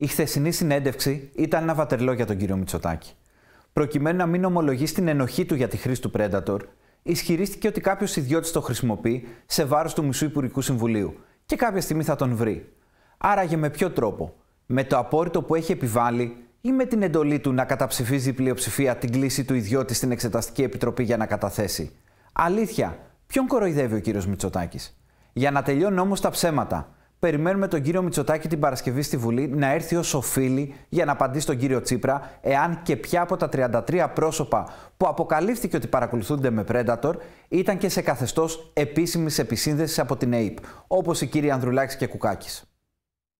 Η χθεσινή συνέντευξη ήταν ένα βατερλό για τον κύριο Μητσοτάκη. Προκειμένου να μην ομολογεί στην ενοχή του για τη χρήση του Predator, ισχυρίστηκε ότι κάποιος ιδιώτης το χρησιμοποιεί σε βάρος του μισού Υπουργικού Συμβουλίου και κάποια στιγμή θα τον βρει. Άραγε με ποιο τρόπο, με το απόρριτο που έχει επιβάλει ή με την εντολή του να καταψηφίζει η πλειοψηφία την κλίση του ιδιώτη στην Εξεταστική Επιτροπή για να καταθέσει. Αλήθεια, ποιον κοροϊδεύει ο κύριος Μητσοτάκης. Για να τελειώνουν όμως τα ψέματα, Περιμένουμε τον κύριο Μητσοτάκη την Παρασκευή στη Βουλή να έρθει ως οφείλη για να απαντήσει τον κύριο Τσίπρα, εάν και ποια από τα 33 πρόσωπα που αποκαλύφθηκε ότι παρακολουθούνται με Predator ήταν και σε καθεστώς επίσημης επισύνδεσης από την ΑΕΠ, όπως η κύριοι Ανδρουλάκης και Κουκάκης.